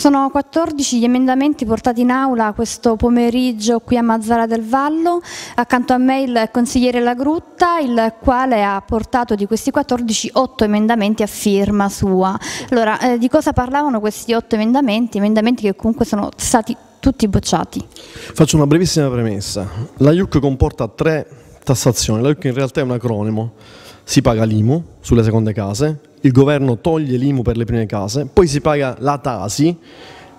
Sono 14 gli emendamenti portati in aula questo pomeriggio qui a Mazzara del Vallo, accanto a me il consigliere Lagrutta, il quale ha portato di questi 14 8 emendamenti a firma sua. Allora, eh, di cosa parlavano questi 8 emendamenti? Emendamenti che comunque sono stati tutti bocciati. Faccio una brevissima premessa. La IUC comporta tre tassazioni, la IUC in realtà è un acronimo, si paga l'IMU sulle seconde case, il governo toglie l'IMU per le prime case, poi si paga la Tasi.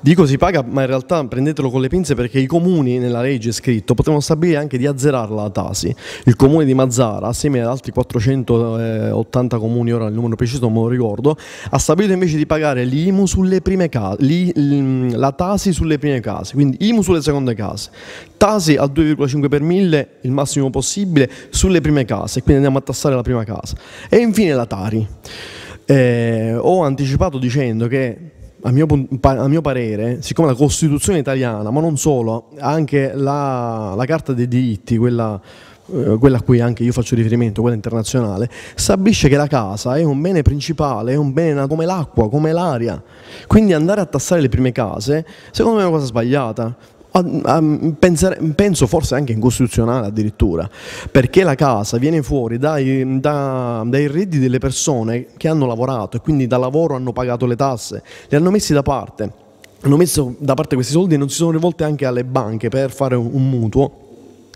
Dico si paga, ma in realtà prendetelo con le pinze perché i comuni, nella legge scritto, potevano stabilire anche di azzerarla la Tasi. Il comune di Mazzara, assieme ad altri 480 comuni, ora il numero preciso non me lo ricordo, ha stabilito invece di pagare l'IMU sulle prime case, la Tasi sulle prime case, quindi IMU sulle seconde case, Tasi al 2,5 per mille il massimo possibile, sulle prime case, quindi andiamo a tassare la prima casa. E infine la Tari. Eh, ho anticipato dicendo che a mio, a mio, parere, siccome la Costituzione italiana, ma non solo, anche la, la Carta dei diritti, quella, eh, quella, a cui anche io faccio riferimento, quella internazionale, stabilisce che la casa è un bene principale, è un bene come l'acqua, come l'aria. Quindi andare a tassare le prime case, secondo me è una cosa sbagliata. Ehm, penso forse anche incostituzionale addirittura, perché la casa viene fuori dai, da, dai redditi delle persone che hanno lavorato e quindi da lavoro hanno pagato le tasse, li hanno messi da parte, hanno messo da parte questi soldi e non si sono rivolte anche alle banche per fare un, un mutuo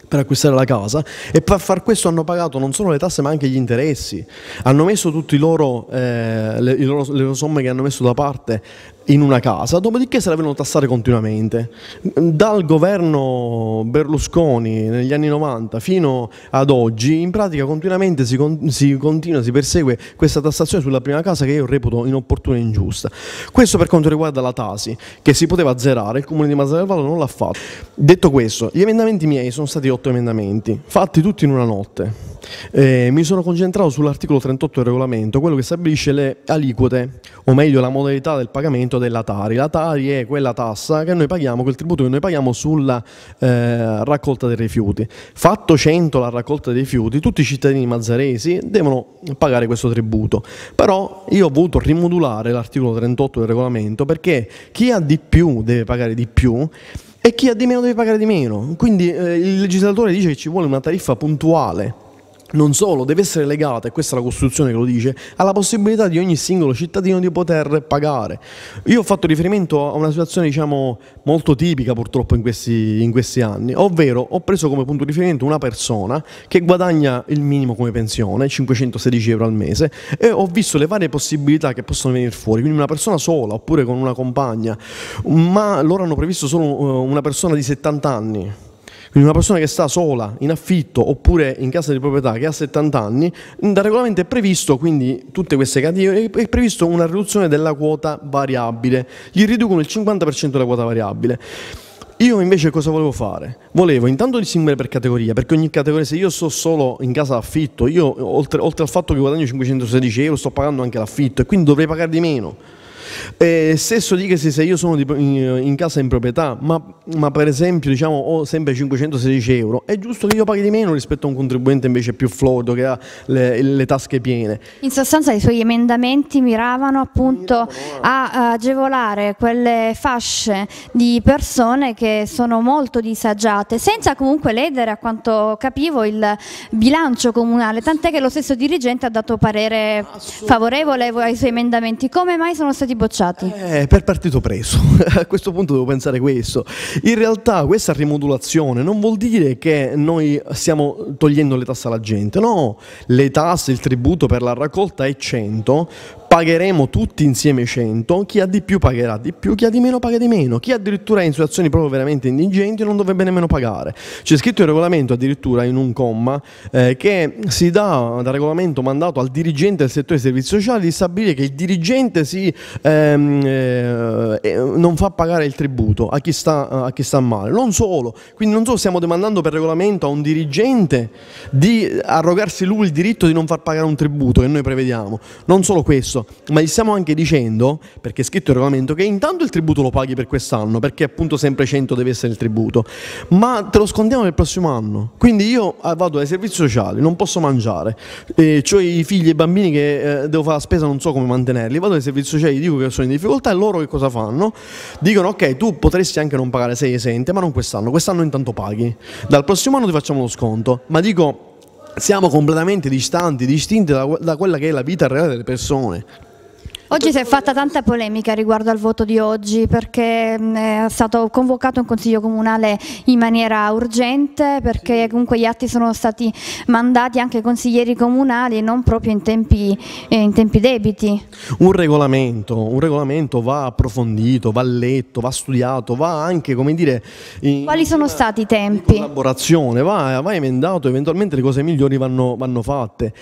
per acquistare la casa e per far questo hanno pagato non solo le tasse ma anche gli interessi, hanno messo tutte eh, le, le, loro somme che hanno messo da parte in una casa, dopodiché se la vengono tassare continuamente. Dal governo Berlusconi negli anni 90 fino ad oggi, in pratica continuamente si, con, si continua, si persegue questa tassazione sulla prima casa che io reputo inopportuna e ingiusta. Questo per quanto riguarda la Tasi, che si poteva azzerare, il comune di Mazzarello non l'ha fatto. Detto questo, gli emendamenti miei sono stati otto emendamenti, fatti tutti in una notte. Eh, mi sono concentrato sull'articolo 38 del regolamento, quello che stabilisce le aliquote, o meglio la modalità del pagamento della Tari. La Tari è quella tassa che noi paghiamo, quel tributo che noi paghiamo sulla eh, raccolta dei rifiuti. Fatto 100 la raccolta dei rifiuti, tutti i cittadini mazzaresi devono pagare questo tributo. Però io ho voluto rimodulare l'articolo 38 del regolamento perché chi ha di più deve pagare di più e chi ha di meno deve pagare di meno. Quindi eh, il legislatore dice che ci vuole una tariffa puntuale non solo, deve essere legata, e questa è la Costituzione che lo dice, alla possibilità di ogni singolo cittadino di poter pagare. Io ho fatto riferimento a una situazione diciamo, molto tipica purtroppo in questi, in questi, anni, ovvero ho preso come punto di riferimento una persona che guadagna il minimo come pensione, 516 euro al mese, e ho visto le varie possibilità che possono venire fuori, quindi una persona sola oppure con una compagna, ma loro hanno previsto solo eh, una persona di 70 anni quindi una persona che sta sola, in affitto oppure in casa di proprietà che ha 70 anni, dal regolamento è previsto, quindi tutte queste categorie, è previsto una riduzione della quota variabile. Gli riducono il 50% della quota variabile. Io invece cosa volevo fare? Volevo intanto distinguere per categoria, perché ogni categoria, se io sto solo in casa d'affitto, io oltre, oltre al fatto che guadagno 516 euro sto pagando anche l'affitto e quindi dovrei pagare di meno. Eh, stesso dicasi se io sono in, casa in proprietà, ma ma per esempio diciamo, ho sempre 516 euro, è giusto che io paghi di meno rispetto a un contribuente invece più florido che ha le, le tasche piene. In sostanza i suoi emendamenti miravano appunto miravano. a agevolare quelle fasce di persone che sono molto disagiate, senza comunque ledere a quanto capivo il bilancio comunale, tant'è che lo stesso dirigente ha dato parere favorevole ai suoi emendamenti. Come mai sono stati bocciati? Eh, per partito preso, a questo punto devo pensare questo. In realtà questa rimodulazione non vuol dire che noi stiamo togliendo le tasse alla gente, no, le tasse, il tributo per la raccolta è 100, pagheremo tutti insieme 100, chi ha di più pagherà di più, chi ha di meno paga di meno, chi addirittura è in situazioni proprio veramente indigenti non dovrebbe nemmeno pagare. C'è scritto il regolamento addirittura in un comma eh, che si dà dal regolamento mandato al dirigente del settore dei servizi sociali di stabilire che il dirigente si, ehm, eh, eh, non fa pagare il tributo a chi, sta, a chi sta male. Non solo, quindi non solo stiamo demandando per regolamento a un dirigente di arrogarsi lui il diritto di non far pagare un tributo che noi prevediamo, non solo questo questo, ma gli stiamo anche dicendo, perché è scritto il regolamento, che intanto il tributo lo paghi per quest'anno, perché appunto sempre 100 deve essere il tributo, ma te lo scontiamo per il prossimo anno. Quindi io eh, vado ai servizi sociali, non posso mangiare, eh, ho i figli e i bambini che eh, devo fare la spesa, non so come mantenerli, vado ai servizi sociali, dico che sono in difficoltà e loro che cosa fanno? Dicono ok, tu potresti anche non pagare, sei esente, ma non quest'anno, quest'anno intanto paghi. Dal prossimo anno ti facciamo lo sconto, ma dico siamo completamente distanti, distinti da, da quella che è la vita reale delle persone. Oggi si è fatta tanta polemica riguardo al voto di oggi perché mm, è stato convocato un consiglio comunale in maniera urgente perché comunque gli atti sono stati mandati anche ai consiglieri comunali e non proprio in tempi, eh, in tempi debiti. Un regolamento, un regolamento, va approfondito, va letto, va studiato, va anche come dire... In, Quali sono in, stati i tempi? In Collaborazione, va, va, emendato, eventualmente le cose migliori vanno, vanno fatte.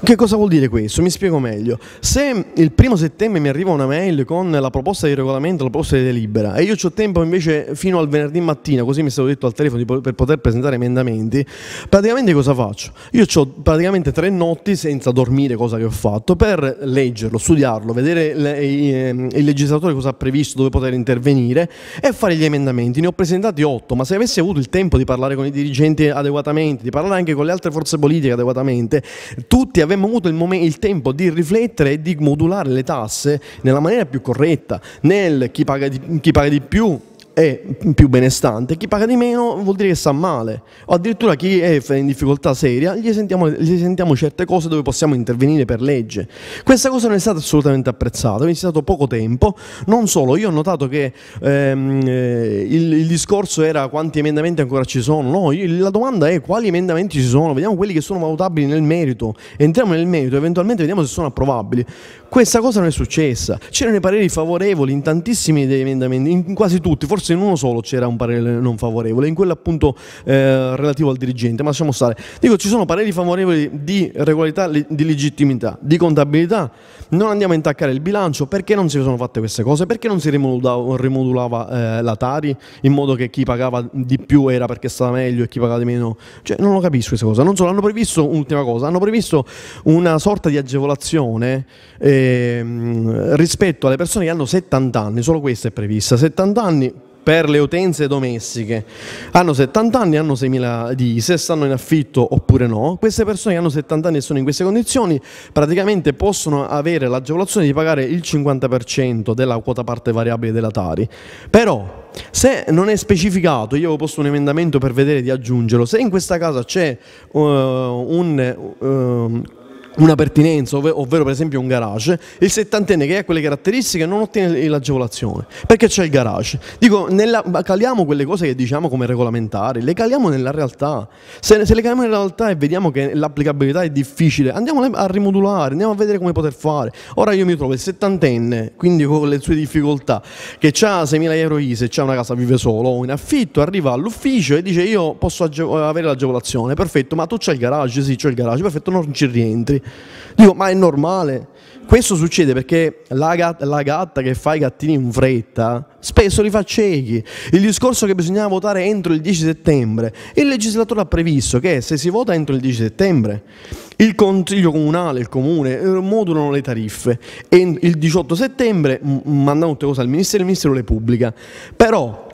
Che cosa vuol dire questo? Mi spiego meglio. Se il primo settimana settembre mi arriva una mail con la proposta di regolamento, la proposta di delibera e io ho tempo invece fino al venerdì mattina, così mi è stato detto al telefono per poter presentare emendamenti, praticamente cosa faccio? Io ho praticamente tre notti senza dormire, cosa che ho fatto, per leggerlo, studiarlo, vedere ehm, il legislatore cosa ha previsto, dove poter intervenire e fare gli emendamenti. Ne ho presentati otto, ma se avessi avuto il tempo di parlare con i dirigenti adeguatamente, di parlare anche con le altre forze politiche adeguatamente, tutti avremmo avuto il, momento, il tempo di riflettere e di modulare l'età tasse nella maniera più corretta, nel chi paga di, chi paga di più è più benestante, chi paga di meno vuol dire che sta male, o addirittura chi è in difficoltà seria, gli sentiamo, gli sentiamo certe cose dove possiamo intervenire per legge. Questa cosa non è stata assolutamente apprezzata, quindi è stato poco tempo, non solo, io ho notato che ehm, eh, il, il, discorso era quanti emendamenti ancora ci sono, no, io, la domanda è quali emendamenti ci sono, vediamo quelli che sono valutabili nel merito, entriamo nel merito, eventualmente vediamo se sono approvabili. Questa cosa non è successa, c'erano i pareri favorevoli in tantissimi degli emendamenti, in quasi tutti, forse forse in uno solo c'era un parere non favorevole, in quello appunto eh, relativo al dirigente, ma lasciamo stare. Dico, ci sono pareri favorevoli di regolarità, di legittimità, di contabilità, non andiamo a intaccare il bilancio, perché non si sono fatte queste cose, perché non si rimodulava, rimodulava eh, la Tari in modo che chi pagava di più era perché stava meglio e chi pagava di meno, cioè non lo capisco questa cosa, non solo hanno previsto, un'ultima cosa, hanno previsto una sorta di agevolazione eh, rispetto alle persone che hanno 70 anni, solo questa è prevista, 70 anni per le utenze domestiche. Hanno 70 anni, hanno 6.000 di se stanno in affitto oppure no. Queste persone che hanno 70 anni e sono in queste condizioni praticamente possono avere l'agevolazione di pagare il 50% della quota parte variabile della Tari. Però se non è specificato, io avevo posto un emendamento per vedere di aggiungerlo, se in questa casa c'è uh, un... Uh, una pertinenza, ovvero per esempio un garage, il settantenne che ha quelle caratteristiche non ottiene l'agevolazione, perché c'è il garage. Dico, nella, caliamo quelle cose che diciamo come regolamentari, le caliamo nella realtà. Se, se le caliamo nella realtà e vediamo che l'applicabilità è difficile, andiamo a rimodulare, andiamo a vedere come poter fare. Ora io mi trovo il settantenne, quindi con le sue difficoltà, che ha 6.000 euro ISE, ha una casa, vive solo o in affitto, arriva all'ufficio e dice io posso avere l'agevolazione, perfetto, ma tu c'hai il garage, sì, c'ho il garage, perfetto, non ci rientri. Dico, ma è normale. Questo succede perché la gatta, la gatta che fa i gattini in fretta spesso li fa ciechi. Il discorso che bisognava votare entro il 10 settembre, il legislatore ha previsto che se si vota entro il 10 settembre, il consiglio comunale, il comune eh, modulano le tariffe e il 18 settembre mandano tutte cose al ministero e il ministero le pubblica. Però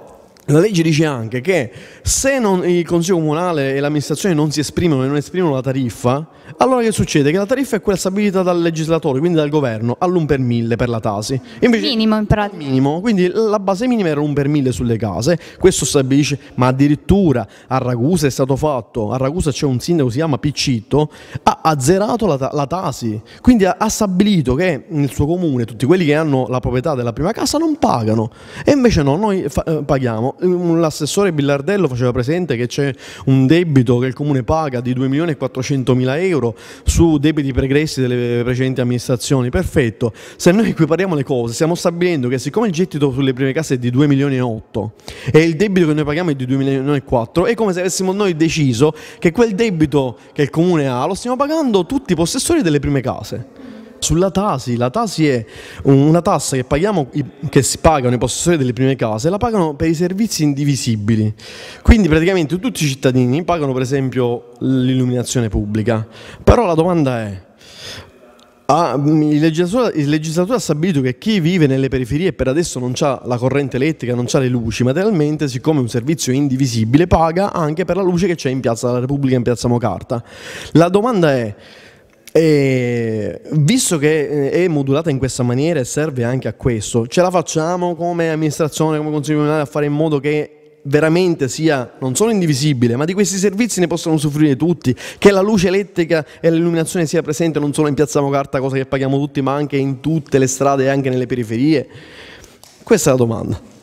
la legge dice anche che se non, il Consiglio Comunale e l'amministrazione non si esprimono e non esprimono la tariffa, allora che succede? Che la tariffa è quella stabilita dal legislatore, quindi dal governo, all'1 per 1000 per la Tasi. Invece, minimo in pratica. Minimo, quindi la base minima era l'1 per 1000 sulle case, questo stabilisce, ma addirittura a Ragusa è stato fatto, a Ragusa c'è un sindaco, si chiama Piccitto, ha azzerato la, la Tasi, quindi ha, ha stabilito che nel suo comune tutti quelli che hanno la proprietà della prima casa non pagano, e invece no, noi fa, eh, paghiamo l'assessore Billardello faceva presente che c'è un debito che il Comune paga di 2 milioni e 400 mila euro su debiti pregressi delle precedenti amministrazioni. Perfetto, se noi equipariamo le cose stiamo stabilendo che siccome il gettito sulle prime case è di 2 milioni e 8 e il debito che noi paghiamo è di 2 milioni e 4, è come se avessimo noi deciso che quel debito che il Comune ha lo stiamo pagando tutti i possessori delle prime case. Sulla Tasi, la Tasi è una tassa che, paghiamo, che si pagano i possessori delle prime case, la pagano per i servizi indivisibili. Quindi praticamente tutti i cittadini pagano per esempio l'illuminazione pubblica. Però la domanda è, Ah, il, legislatore, il, legislatore, ha stabilito che chi vive nelle periferie per adesso non ha la corrente elettrica, non ha le luci, materialmente, siccome è un servizio indivisibile, paga anche per la luce che c'è in Piazza della Repubblica, in Piazza Mocarta. La domanda è, e visto che eh, è modulata in questa maniera e serve anche a questo, ce la facciamo come amministrazione, come consiglio comunale a fare in modo che veramente sia non solo indivisibile, ma di questi servizi ne possano soffrire tutti, che la luce elettrica e l'illuminazione sia presente non solo in Piazza Mocarta, cosa che paghiamo tutti, ma anche in tutte le strade e anche nelle periferie? Questa è la domanda.